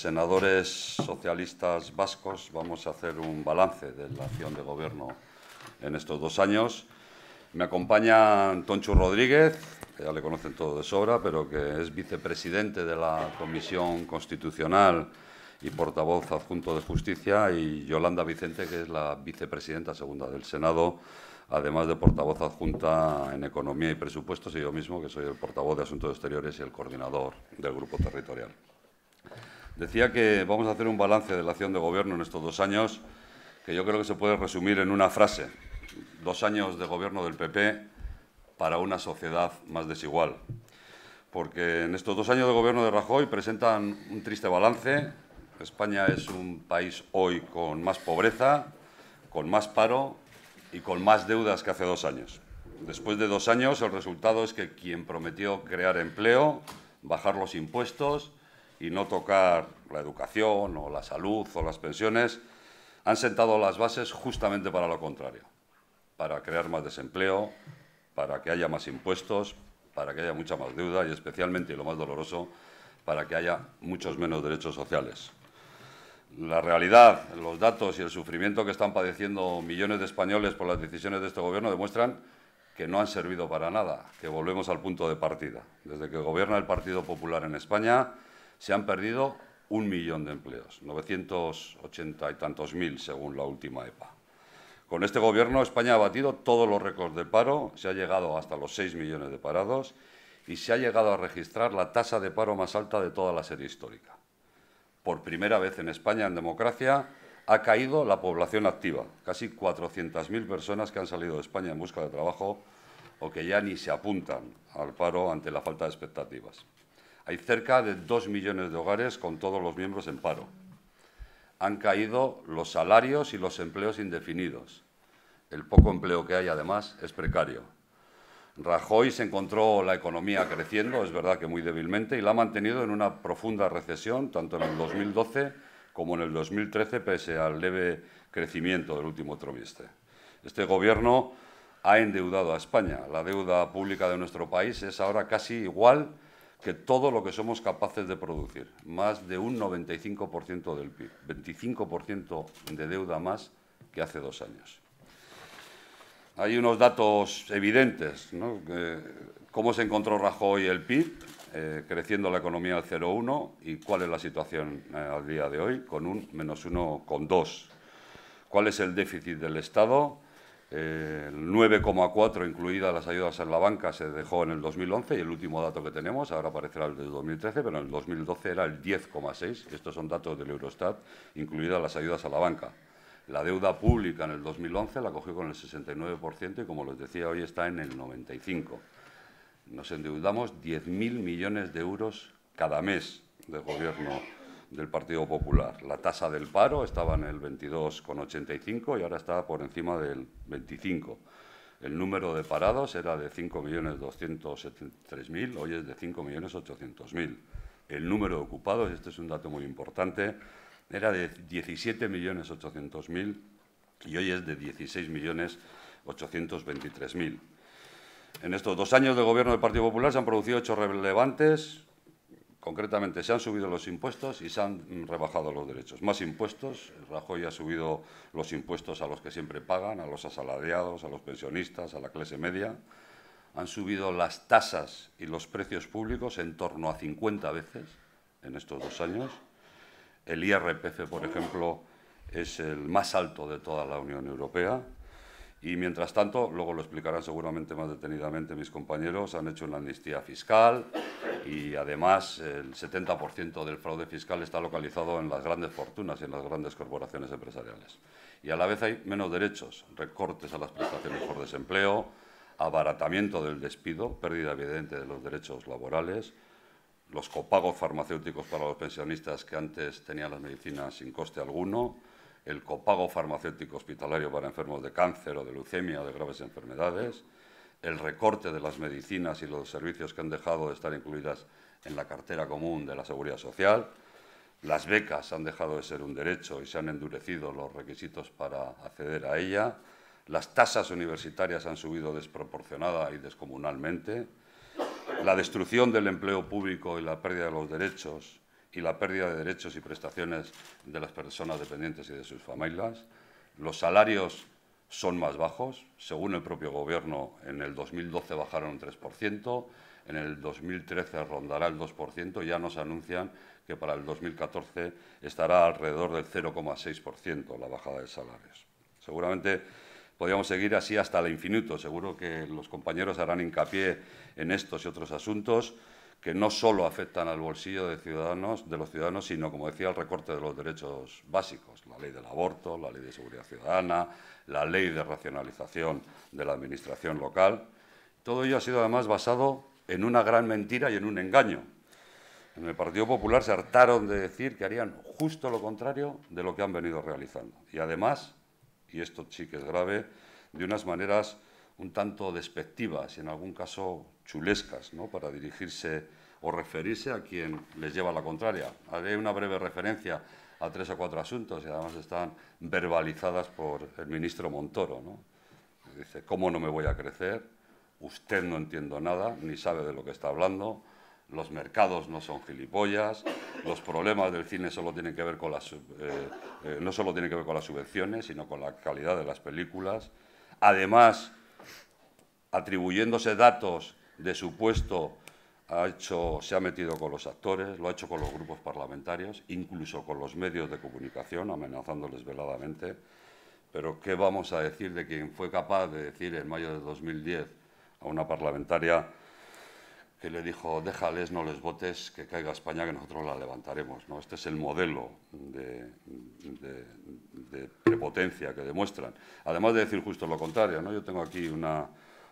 Senadores socialistas vascos, vamos a hacer un balance de la acción de gobierno en estos dos años. Me acompaña Toncho Rodríguez, que ya le conocen todo de sobra, pero que es vicepresidente de la Comisión Constitucional y portavoz adjunto de Justicia, y Yolanda Vicente, que es la vicepresidenta segunda del Senado, además de portavoz adjunta en Economía y Presupuestos, y yo mismo, que soy el portavoz de Asuntos Exteriores y el coordinador del Grupo Territorial. Decía que vamos a hacer un balance de la acción de gobierno en estos dos años, que yo creo que se puede resumir en una frase. Dos años de gobierno del PP para una sociedad más desigual. Porque en estos dos años de gobierno de Rajoy presentan un triste balance. España es un país hoy con más pobreza, con más paro y con más deudas que hace dos años. Después de dos años, el resultado es que quien prometió crear empleo, bajar los impuestos, y no tocar la educación o la salud o las pensiones, han sentado las bases justamente para lo contrario, para crear más desempleo, para que haya más impuestos, para que haya mucha más deuda y especialmente, y lo más doloroso, para que haya muchos menos derechos sociales. La realidad, los datos y el sufrimiento que están padeciendo millones de españoles por las decisiones de este Gobierno demuestran que no han servido para nada, que volvemos al punto de partida. Desde que gobierna el Partido Popular en España, se han perdido un millón de empleos, 980 y tantos mil según la última EPA. Con este gobierno España ha batido todos los récords de paro, se ha llegado hasta los 6 millones de parados y se ha llegado a registrar la tasa de paro más alta de toda la serie histórica. Por primera vez en España en democracia ha caído la población activa, casi 400.000 personas que han salido de España en busca de trabajo o que ya ni se apuntan al paro ante la falta de expectativas. Hay cerca de dos millones de hogares con todos los miembros en paro. Han caído los salarios y los empleos indefinidos. El poco empleo que hay, además, es precario. Rajoy se encontró la economía creciendo, es verdad que muy débilmente, y la ha mantenido en una profunda recesión, tanto en el 2012 como en el 2013, pese al leve crecimiento del último trimestre. Este Gobierno ha endeudado a España. La deuda pública de nuestro país es ahora casi igual que todo lo que somos capaces de producir, más de un 95% del PIB, 25% de deuda más que hace dos años. Hay unos datos evidentes, ¿no? ¿Cómo se encontró Rajoy el PIB? Eh, creciendo la economía al 0,1 y cuál es la situación eh, al día de hoy con un menos 1,2. ¿Cuál es el déficit del Estado? El eh, 9,4, incluidas las ayudas a la banca, se dejó en el 2011 y el último dato que tenemos, ahora aparecerá el de 2013, pero en el 2012 era el 10,6. Estos son datos del Eurostat, incluidas las ayudas a la banca. La deuda pública en el 2011 la cogió con el 69% y, como les decía, hoy está en el 95%. Nos endeudamos 10.000 millones de euros cada mes del Gobierno del Partido Popular. La tasa del paro estaba en el 22,85 y ahora está por encima del 25. El número de parados era de 5.273.000, hoy es de 5.800.000. El número de ocupados, este es un dato muy importante, era de 17.800.000 y hoy es de 16.823.000. En estos dos años de gobierno del Partido Popular se han producido hechos relevantes Concretamente, se han subido los impuestos y se han mm, rebajado los derechos. Más impuestos, Rajoy ha subido los impuestos a los que siempre pagan, a los asalariados, a los pensionistas, a la clase media. Han subido las tasas y los precios públicos en torno a 50 veces en estos dos años. El IRPF, por ejemplo, es el más alto de toda la Unión Europea. Y mientras tanto, luego lo explicarán seguramente más detenidamente mis compañeros, han hecho una amnistía fiscal, y además el 70% del fraude fiscal está localizado en las grandes fortunas y en las grandes corporaciones empresariales. Y a la vez hay menos derechos, recortes a las prestaciones por desempleo, abaratamiento del despido, pérdida evidente de los derechos laborales, los copagos farmacéuticos para los pensionistas que antes tenían las medicinas sin coste alguno, el copago farmacéutico hospitalario para enfermos de cáncer o de leucemia o de graves enfermedades, el recorte de las medicinas y los servicios que han dejado de estar incluidas en la cartera común de la seguridad social. Las becas han dejado de ser un derecho y se han endurecido los requisitos para acceder a ella. Las tasas universitarias han subido desproporcionada y descomunalmente. La destrucción del empleo público y la pérdida de los derechos y la pérdida de derechos y prestaciones de las personas dependientes y de sus familias. Los salarios son más bajos. Según el propio Gobierno, en el 2012 bajaron un 3%, en el 2013 rondará el 2%, ya nos anuncian que para el 2014 estará alrededor del 0,6% la bajada de salarios. Seguramente podríamos seguir así hasta el infinito. Seguro que los compañeros harán hincapié en estos y otros asuntos que no solo afectan al bolsillo de, los ciudadanos, sino, como decía, el recorte de los derechos básicos, la ley del aborto, la ley de seguridad ciudadana, la ley de racionalización de la administración local. Todo ello ha sido además basado en una gran mentira y en un engaño. En el Partido Popular se hartaron de decir que harían justo lo contrario de lo que han venido realizando. Y además, y esto sí que es grave, de unas maneras un tanto despectivas y en algún caso chulescas ¿no? para dirigirse o referirse a quien les lleva la contraria. Haré una breve referencia a tres o cuatro asuntos y además están verbalizadas por el ministro Montoro. ¿no? Dice, ¿cómo no me voy a crecer? Usted no entiendo nada, ni sabe de lo que está hablando. Los mercados no son gilipollas, los problemas del cine solo tienen que ver con las, eh, eh, no solo tienen que ver con las subvenciones, sino con la calidad de las películas. Además, atribuyéndose datos de supuesto ha hecho, se ha metido con los actores, lo ha hecho con los grupos parlamentarios, incluso con los medios de comunicación, amenazándoles veladamente. Pero ¿qué vamos a decir de quien fue capaz de decir en mayo de 2010 a una parlamentaria que le dijo, déjales, no les votes, que caiga España, que nosotros la levantaremos? ¿no? Este es el modelo de, de, de prepotencia que demuestran. Además de decir justo lo contrario, ¿no? yo tengo aquí una,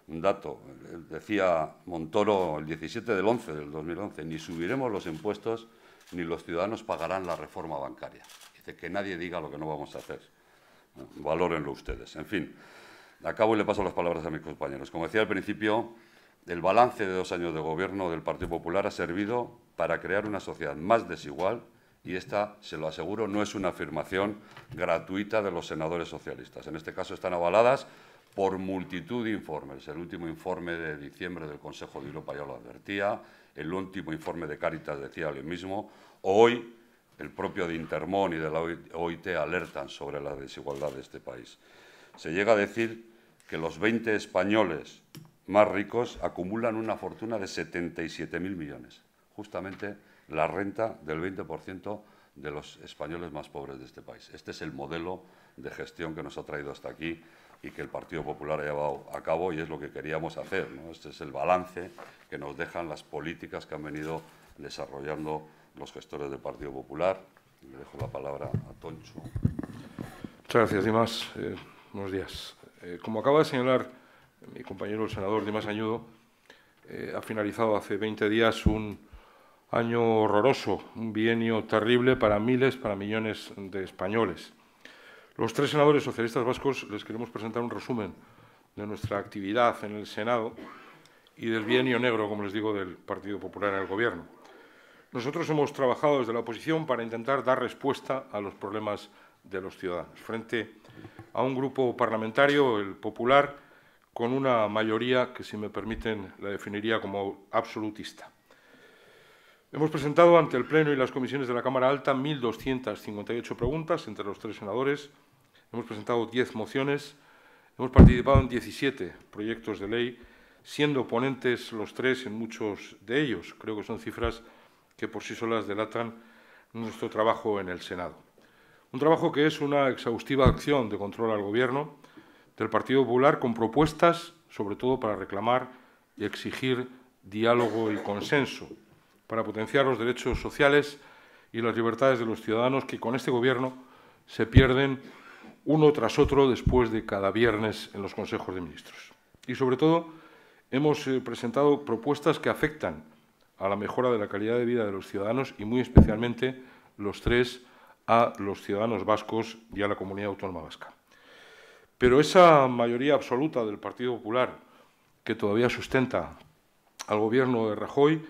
un dato, eh, decía Montoro el 17 del 11 del 2011, ni subiremos los impuestos ni los ciudadanos pagarán la reforma bancaria. Dice que nadie diga lo que no vamos a hacer. Valórenlo ustedes. En fin, acabo y le paso las palabras a mis compañeros. Como decía al principio, el balance de dos años de gobierno del Partido Popular ha servido para crear una sociedad más desigual y esta, se lo aseguro, no es una afirmación gratuita de los senadores socialistas. En este caso están avaladas por multitud de informes. El último informe de diciembre del Consejo de Europa ya lo advertía, el último informe de Cáritas decía lo mismo. Hoy el propio de Intermón y de la OIT alertan sobre la desigualdad de este país. Se llega a decir que los 20 españoles más ricos acumulan una fortuna de 77.000 millones, justamente la renta del 20% de los españoles más pobres de este país. Este es el modelo de gestión que nos ha traído hasta aquí y que el Partido Popular ha llevado a cabo y es lo que queríamos hacer. ¿no? Este es el balance que nos dejan las políticas que han venido desarrollando los gestores del Partido Popular. Le dejo la palabra a Toncho. Muchas gracias, Dimas. Eh, buenos días. Eh, como acaba de señalar mi compañero el senador Dimas Añudo, eh, ha finalizado hace 20 días un año horroroso, un bienio terrible para miles, para millones de españoles. Los tres senadores socialistas vascos les queremos presentar un resumen de nuestra actividad en el Senado y del bienio negro, como les digo, del Partido Popular en el Gobierno. Nosotros hemos trabajado desde la oposición para intentar dar respuesta a los problemas de los ciudadanos. Frente a un grupo parlamentario, el Popular, con una mayoría que, si me permiten, la definiría como absolutista. Hemos presentado ante el Pleno y las comisiones de la Cámara Alta 1.258 preguntas entre los tres senadores, hemos presentado 10 mociones, hemos participado en 17 proyectos de ley, siendo ponentes los tres en muchos de ellos. Creo que son cifras que por sí solas delatan nuestro trabajo en el Senado. Un trabajo que es una exhaustiva acción de control al Gobierno del Partido Popular con propuestas, sobre todo para reclamar y exigir diálogo y consenso, para potenciar los derechos sociales y las libertades de los ciudadanos que con este Gobierno se pierden uno tras otro después de cada viernes en los consejos de ministros. Y sobre todo, hemos eh, presentado propuestas que afectan a la mejora de la calidad de vida de los ciudadanos y muy especialmente los tres a los ciudadanos vascos y a la comunidad autónoma vasca. Pero esa mayoría absoluta del Partido Popular que todavía sustenta al gobierno de Rajoy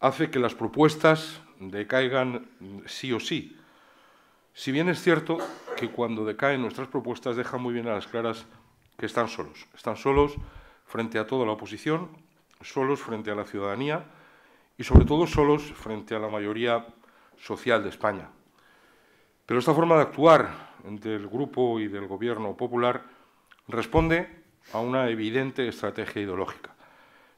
hace que las propuestas decaigan mm, sí o sí, si bien es cierto que cuando decaen nuestras propuestas deja muy bien a las claras que están solos. Están solos frente a toda la oposición, solos frente a la ciudadanía y sobre todo solos frente a la mayoría social de España. Pero esta forma de actuar del grupo y del gobierno popular responde a una evidente estrategia ideológica,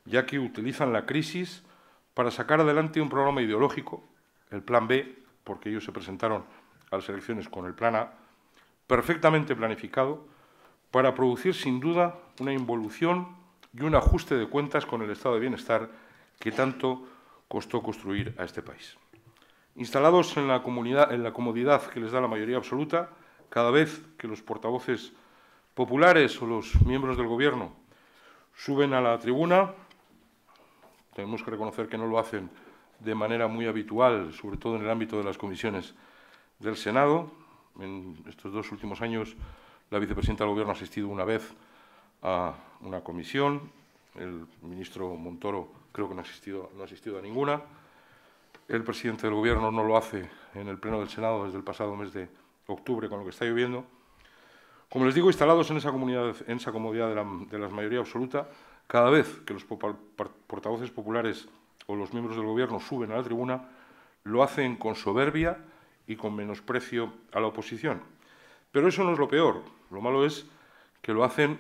ya que utilizan la crisis para sacar adelante un programa ideológico, el Plan B, porque ellos se presentaron a las elecciones con el plan A, perfectamente planificado, para producir sin duda una involución y un ajuste de cuentas con el estado de bienestar que tanto costó construir a este país. Instalados en la, en la comodidad que les da la mayoría absoluta, cada vez que los portavoces populares o los miembros del Gobierno suben a la tribuna, tenemos que reconocer que no lo hacen de manera muy habitual, sobre todo en el ámbito de las comisiones del Senado. En estos dos últimos años, la vicepresidenta del Gobierno ha asistido una vez a una comisión. El ministro Montoro creo que no ha asistido, a ninguna. El presidente del Gobierno no lo hace en el Pleno del Senado desde el pasado mes de octubre, con lo que está lloviendo. Como les digo, instalados en esa, comodidad de la mayoría absoluta, cada vez que los portavoces populares o los miembros del Gobierno suben a la tribuna, lo hacen con soberbia, y con menosprecio a la oposición. Pero eso no es lo peor. Lo malo es que lo hacen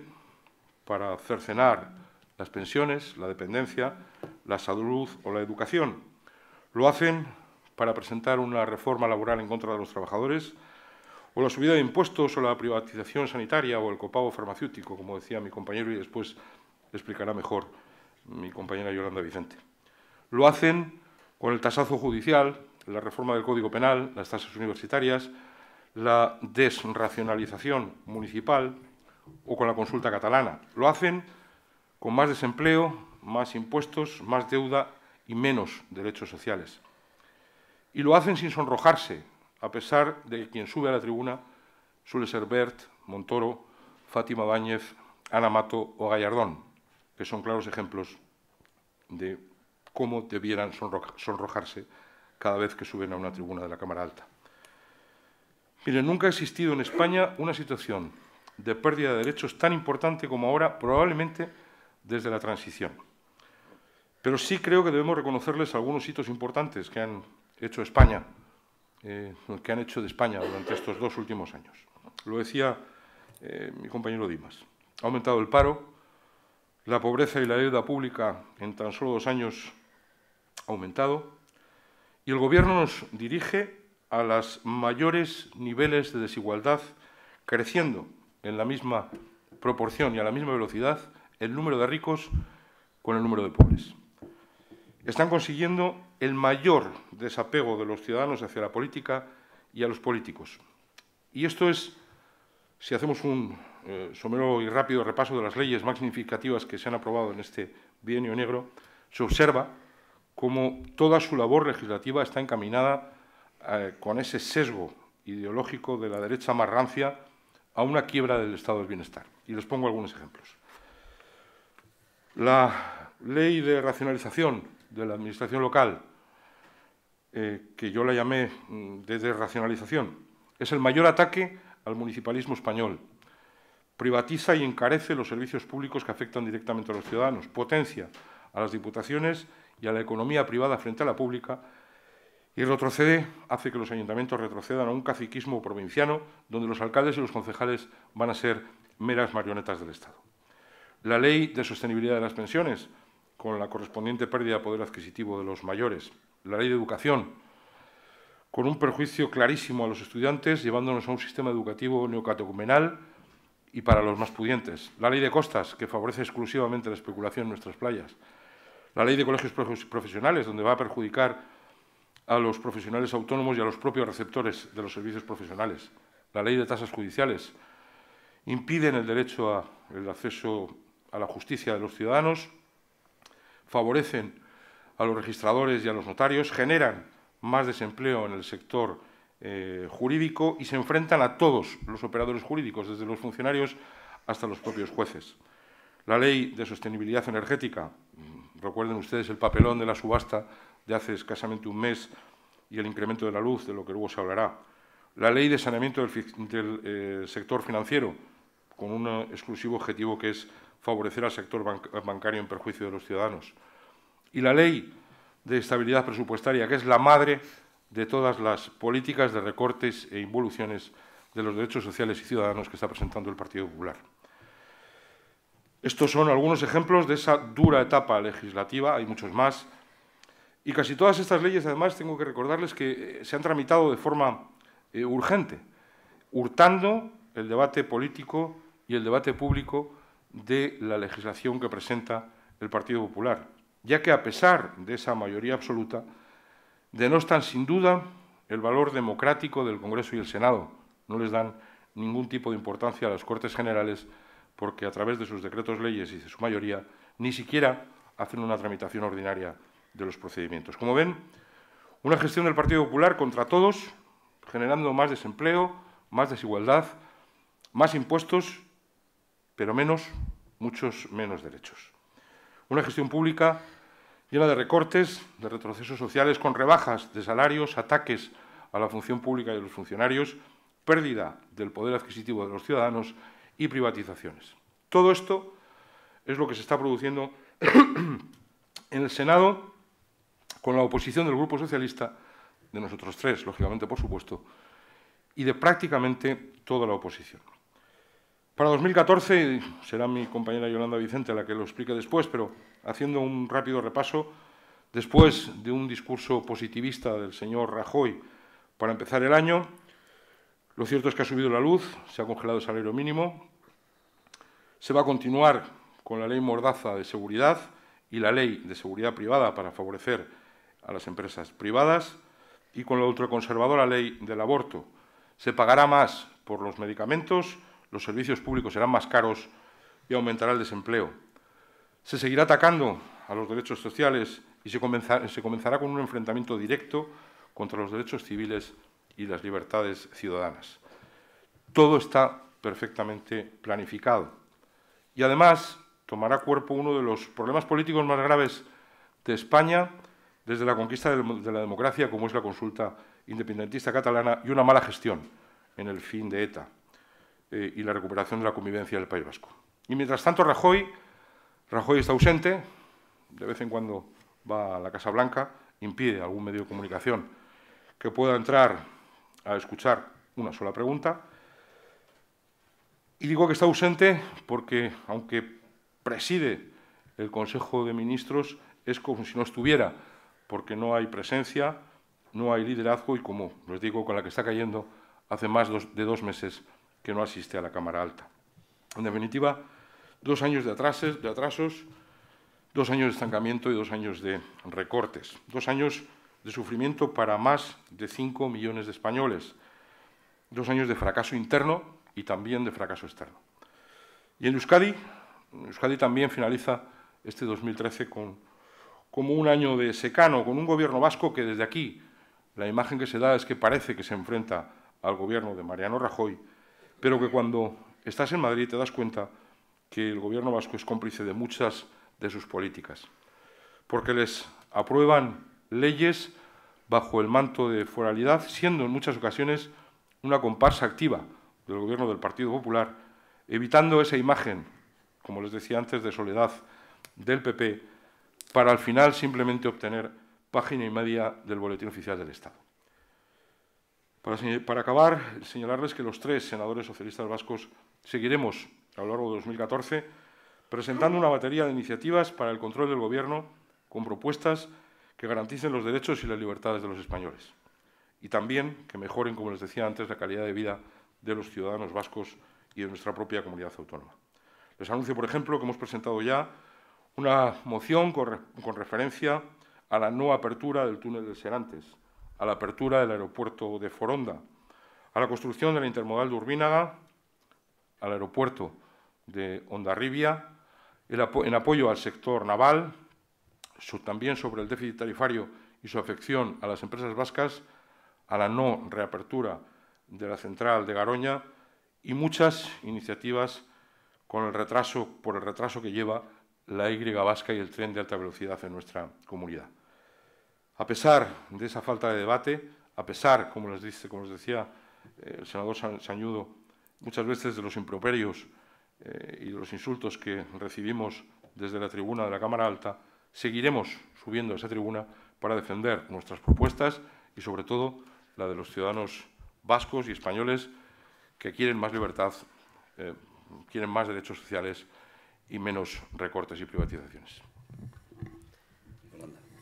para cercenar las pensiones, la dependencia, la salud o la educación. Lo hacen para presentar una reforma laboral en contra de los trabajadores, o la subida de impuestos, o la privatización sanitaria, o el copago farmacéutico, como decía mi compañero, y después explicará mejor mi compañera Yolanda Vicente. Lo hacen con el tasazo judicial, la reforma del Código Penal, las tasas universitarias, la desracionalización municipal o con la consulta catalana. Lo hacen con más desempleo, más impuestos, más deuda y menos derechos sociales. Y lo hacen sin sonrojarse, a pesar de que quien sube a la tribuna suele ser Bert, Montoro, Fátima Báñez, Ana Mato o Gallardón, que son claros ejemplos de cómo debieran sonrojarse cada vez que suben a una tribuna de la Cámara Alta. Miren, nunca ha existido en España una situación de pérdida de derechos tan importante como ahora, probablemente desde la transición. Pero sí creo que debemos reconocerles algunos hitos importantes que han hecho España, eh, que han hecho de España durante estos dos últimos años. Lo decía eh, mi compañero Dimas. Ha aumentado el paro, la pobreza y la deuda pública en tan solo dos años ha aumentado, y el Gobierno nos dirige a los mayores niveles de desigualdad, creciendo en la misma proporción y a la misma velocidad el número de ricos con el número de pobres. Están consiguiendo el mayor desapego de los ciudadanos hacia la política y a los políticos. Y esto es, si hacemos un eh, somero y rápido repaso de las leyes más significativas que se han aprobado en este bienio negro, se observa ...como toda su labor legislativa está encaminada eh, con ese sesgo ideológico de la derecha marrancia... a una quiebra del estado del bienestar. Y les pongo algunos ejemplos. La ley de racionalización de la administración local, eh, que yo la llamé mm, de racionalización... es el mayor ataque al municipalismo español. Privatiza y encarece los servicios públicos que afectan directamente a los ciudadanos, potencia a las diputaciones y a la economía privada frente a la pública, y retrocede, hace que los ayuntamientos retrocedan a un caciquismo provinciano donde los alcaldes y los concejales van a ser meras marionetas del Estado. La ley de sostenibilidad de las pensiones, con la correspondiente pérdida de poder adquisitivo de los mayores. La ley de educación, con un perjuicio clarísimo a los estudiantes, llevándonos a un sistema educativo neocatecumenal y para los más pudientes. La ley de costas, que favorece exclusivamente la especulación en nuestras playas la ley de colegios profesionales, donde va a perjudicar a los profesionales autónomos y a los propios receptores de los servicios profesionales, la ley de tasas judiciales, impiden el derecho al acceso a la justicia de los ciudadanos, favorecen a los registradores y a los notarios, generan más desempleo en el sector eh, jurídico y se enfrentan a todos los operadores jurídicos, desde los funcionarios hasta los propios jueces. La ley de sostenibilidad energética, Recuerden ustedes el papelón de la subasta de hace escasamente un mes y el incremento de la luz, de lo que luego se hablará. La ley de saneamiento del, eh, sector financiero, con un eh, exclusivo objetivo que es favorecer al sector bancario en perjuicio de los ciudadanos. Y la ley de estabilidad presupuestaria, que es la madre de todas las políticas de recortes e involuciones de los derechos sociales y ciudadanos que está presentando el Partido Popular. Estos son algunos ejemplos de esa dura etapa legislativa, hay muchos más. Y casi todas estas leyes, además, tengo que recordarles que eh, se han tramitado de forma eh, urgente, hurtando el debate político y el debate público de la legislación que presenta el Partido Popular, ya que a pesar de esa mayoría absoluta, denostan sin duda el valor democrático del Congreso y el Senado, no les dan ningún tipo de importancia a las Cortes Generales porque a través de sus decretos leyes y de su mayoría ni siquiera hacen una tramitación ordinaria de los procedimientos. Como ven, una gestión del Partido Popular contra todos, generando más desempleo, más desigualdad, más impuestos, pero menos, muchos menos derechos. Una gestión pública llena de recortes, de retrocesos sociales, con rebajas de salarios, ataques a la función pública y a los funcionarios, pérdida del poder adquisitivo de los ciudadanos y privatizaciones. Todo esto es lo que se está produciendo en el Senado con la oposición del Grupo Socialista, de nosotros tres, lógicamente, por supuesto, y de prácticamente toda la oposición. Para 2014, será mi compañera Yolanda Vicente la que lo explique después, pero haciendo un rápido repaso, después de un discurso positivista del señor Rajoy para empezar el año, lo cierto es que ha subido la luz, se ha congelado el salario mínimo, se va a continuar con la ley Mordaza de seguridad y la ley de seguridad privada para favorecer a las empresas privadas y con la ultraconservadora ley del aborto. Se pagará más por los medicamentos, los servicios públicos serán más caros y aumentará el desempleo. Se seguirá atacando a los derechos sociales y se, comenzará, se comenzará con un enfrentamiento directo contra los derechos civiles y las libertades ciudadanas. Todo está perfectamente planificado. Y además tomará cuerpo uno de los problemas políticos más graves de España desde la conquista de la democracia, como es la consulta independentista catalana y una mala gestión en el fin de ETA eh, y la recuperación de la convivencia del País Vasco. Y mientras tanto Rajoy, Rajoy está ausente, de vez en cuando va a la Casa Blanca, impide algún medio de comunicación que pueda entrar a escuchar una sola pregunta. Y digo que está ausente porque, aunque preside el Consejo de Ministros, es como si no estuviera, porque no hay presencia, no hay liderazgo y, como les digo, con la que está cayendo hace más de dos meses que no asiste a la Cámara Alta. En definitiva, dos años de atrasos, de atrasos dos años de estancamiento y dos años de recortes. Dos años de sufrimiento para más de 5 millones de españoles. Dos años de fracaso interno y también de fracaso externo. Y en Euskadi, Euskadi también finaliza este 2013 con, como un año de secano, con un gobierno vasco que desde aquí la imagen que se da es que parece que se enfrenta al gobierno de Mariano Rajoy, pero que cuando estás en Madrid te das cuenta que el gobierno vasco es cómplice de muchas de sus políticas, porque les aprueban leyes bajo el manto de foralidad, siendo en muchas ocasiones una comparsa activa del gobierno del Partido Popular, evitando esa imagen, como les decía antes, de soledad del PP, para al final simplemente obtener página y media del Boletín Oficial del Estado. Para, acabar, señalarles que los tres senadores socialistas vascos seguiremos a lo largo de 2014 presentando una batería de iniciativas para el control del Gobierno con propuestas que garanticen los derechos y las libertades de los españoles y también que mejoren, como les decía antes, la calidad de vida de los ciudadanos vascos y de nuestra propia comunidad autónoma. Les anuncio, por ejemplo, que hemos presentado ya una moción con, referencia a la no apertura del túnel de Serantes, a la apertura del aeropuerto de Foronda, a la construcción de la intermodal de Urbínaga, al aeropuerto de Ondarribia, en apoyo al sector naval, también sobre el déficit tarifario y su afección a las empresas vascas, a la no reapertura de la central de Garoña y muchas iniciativas con el retraso, por el retraso que lleva la Y vasca y el tren de alta velocidad en nuestra comunidad. A pesar de esa falta de debate, a pesar, como les, dice, como les decía eh, el senador Sañudo, muchas veces de los improperios eh, y de los insultos que recibimos desde la tribuna de la Cámara Alta, Seguiremos subiendo a esa tribuna para defender nuestras propuestas y, sobre todo, la de los ciudadanos vascos y españoles que quieren más libertad, eh, quieren más derechos sociales y menos recortes y privatizaciones.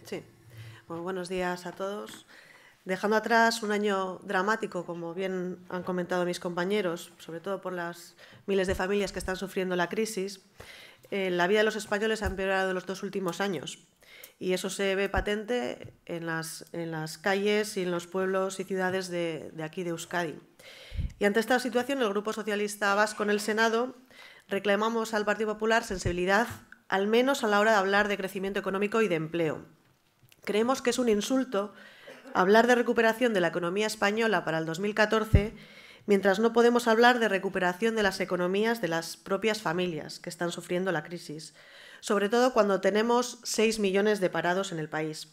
Sí. buenos días a todos. Dejando atrás un año dramático, como bien han comentado mis compañeros, sobre todo por las miles de familias que están sufriendo la crisis, eh, la vida de los españoles ha empeorado en los dos últimos años. Y eso se ve patente en las, calles y en los pueblos y ciudades de, de aquí de Euskadi. Y ante esta situación, el Grupo Socialista Vasco en el Senado reclamamos al Partido Popular sensibilidad, al menos a la hora de hablar de crecimiento económico y de empleo. Creemos que es un insulto hablar de recuperación de la economía española para el 2014 mientras no podemos hablar de recuperación de las economías de las propias familias que están sufriendo la crisis, sobre todo cuando tenemos 6 millones de parados en el país.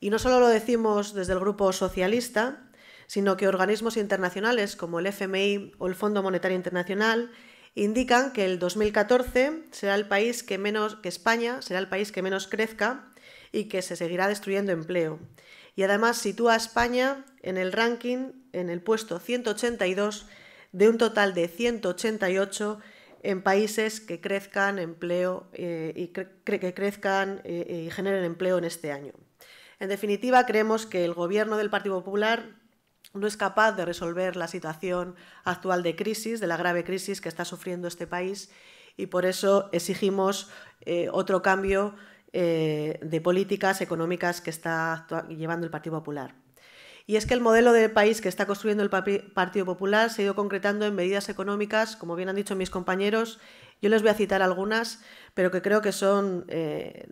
Y no solo lo decimos desde el grupo socialista, sino que organismos internacionales como el FMI o el Fondo Monetario Internacional indican que el 2014 será el país que menos que España será el país que menos crezca y que se seguirá destruyendo empleo y además sitúa a España en el ranking, en el puesto 182 de un total de 188 en países que crezcan empleo eh, y que crezcan eh, y generen empleo en este año. En definitiva, creemos que el gobierno del Partido Popular no es capaz de resolver la situación actual de crisis, de la grave crisis que está sufriendo este país y por eso exigimos eh, otro cambio eh, de políticas económicas que está llevando el Partido Popular. Y es que el modelo de país que está construyendo el Partido Popular se ha ido concretando en medidas económicas, como bien han dicho mis compañeros, yo les voy a citar algunas, pero que creo que son eh,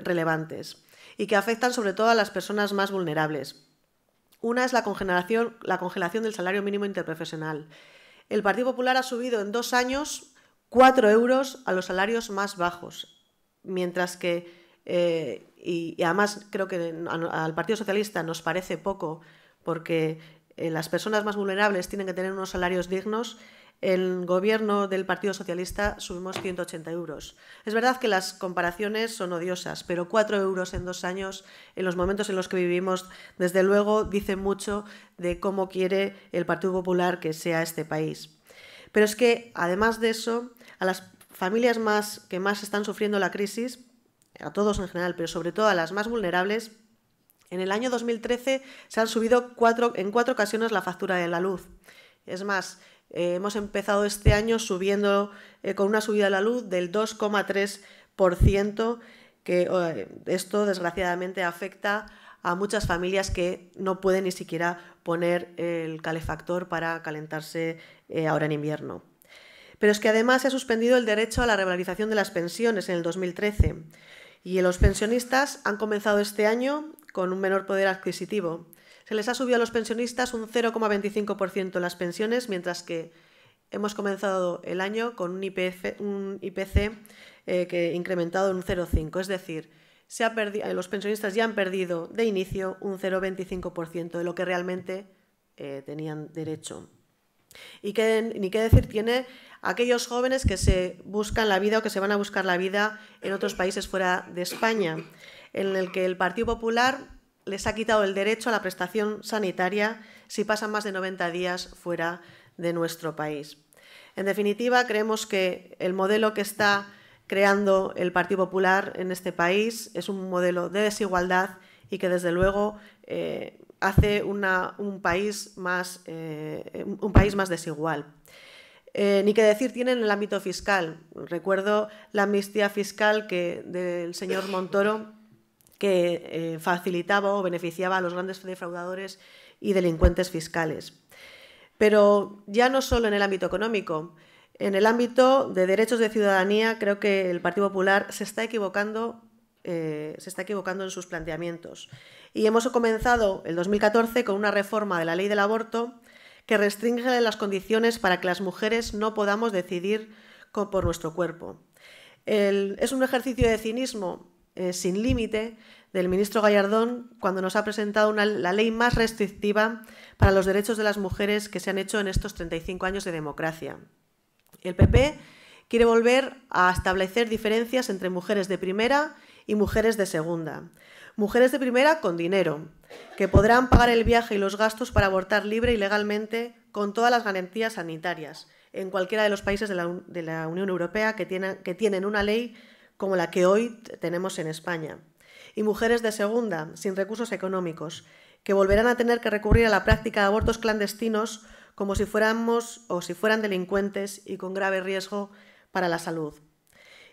relevantes y que afectan sobre todo a las personas más vulnerables. Una es la congelación, la congelación del salario mínimo interprofesional. El Partido Popular ha subido en dos años cuatro euros a los salarios más bajos, mientras que, eh, y, además creo que al Partido Socialista nos parece poco, porque eh, las personas más vulnerables tienen que tener unos salarios dignos, el gobierno del Partido Socialista subimos 180 euros. Es verdad que las comparaciones son odiosas, pero 4 euros en dos años, en los momentos en los que vivimos, desde luego dice mucho de cómo quiere el Partido Popular que sea este país. Pero es que, además de eso, a las familias más, que más están sufriendo la crisis, a todos en general, pero sobre todo a las más vulnerables, en el año 2013 se han subido cuatro, en cuatro ocasiones la factura de la luz. Es más, eh, hemos empezado este año subiendo eh, con una subida de la luz del 2,3%, que eh, esto desgraciadamente afecta a muchas familias que no pueden ni siquiera poner el calefactor para calentarse ahora en invierno. Pero es que además se ha suspendido el derecho a la revalorización de las pensiones en el 2013 y los pensionistas han comenzado este año con un menor poder adquisitivo. Se les ha subido a los pensionistas un 0,25% las pensiones, mientras que hemos comenzado el año con un, IPC eh, que incrementado en un 0,5%. Es decir, eh, los pensionistas ya han perdido de inicio un 0,25% de lo que realmente eh, tenían derecho. Y que, ni qué decir tiene aquellos jóvenes que se buscan la vida o que se van a buscar la vida en otros países fuera de España, en el que el Partido Popular les ha quitado el derecho a la prestación sanitaria si pasan más de 90 días fuera de nuestro país. En definitiva, creemos que el modelo que está creando el Partido Popular en este país es un modelo de desigualdad y que, desde luego, eh, hace un, país más, eh, un país más desigual. Eh, ni que decir tienen en el ámbito fiscal. Recuerdo la amnistía fiscal que, del señor Montoro que eh, facilitaba o beneficiaba a los grandes defraudadores y delincuentes fiscales. Pero ya no solo en el ámbito económico, en el ámbito de derechos de ciudadanía creo que el Partido Popular se está equivocando eh, se está equivocando en sus planteamientos. Y hemos comenzado el 2014 con una reforma de la ley del aborto que restringe las condiciones para que las mujeres no podamos decidir por nuestro cuerpo. es un ejercicio de cinismo eh, sin límite del ministro Gallardón cuando nos ha presentado la ley más restrictiva para los derechos de las mujeres que se han hecho en estos 35 años de democracia. El PP quiere volver a establecer diferencias entre mujeres de primera y mujeres de segunda. Mujeres de primera con dinero, que podrán pagar el viaje y los gastos para abortar libre y legalmente con todas las garantías sanitarias en cualquiera de los países de la, Unión Europea que, que tienen una ley como la que hoy tenemos en España. Y mujeres de segunda, sin recursos económicos, que volverán a tener que recurrir a la práctica de abortos clandestinos como si fuéramos o si fueran delincuentes y con grave riesgo para la salud.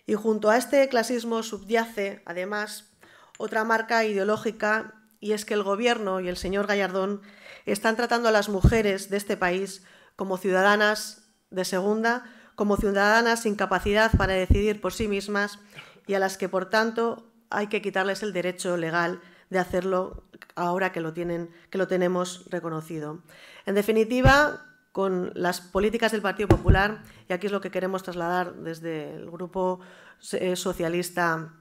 Y junto a este clasismo subyace, además, otra marca ideológica, y es que el Gobierno y el señor Gallardón están tratando a las mujeres de este país como ciudadanas de segunda, como ciudadanas sin capacidad para decidir por sí mismas y a las que, por tanto, hay que quitarles el derecho legal de hacerlo ahora que lo, tienen, que lo tenemos reconocido. En definitiva, con las políticas del Partido Popular y aquí es lo que queremos trasladar desde el Grupo eh, Socialista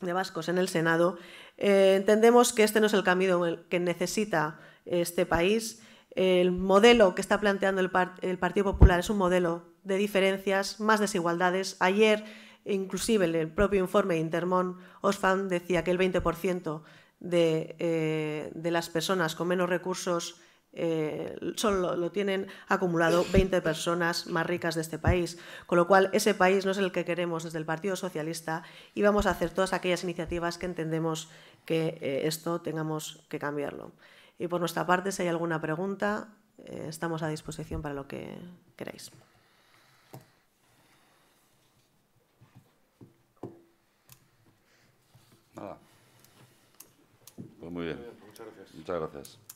de Vascos en el Senado. Eh, entendemos que este no es el camino que necesita este país. El modelo que está planteando el, Partido Popular es un modelo de diferencias, más desigualdades. Ayer, inclusive en el propio informe de Intermón, Oxfam decía que el 20% eh, de las personas con menos recursos eh, solo lo tienen acumulado 20 personas más ricas de este país, con lo cual ese país no es el que queremos desde el Partido Socialista y vamos a hacer todas aquellas iniciativas que entendemos que eh, esto tengamos que cambiarlo. Y por nuestra parte, si hay alguna pregunta, eh, estamos a disposición para lo que queráis. Nada. Pues muy bien. Muchas gracias.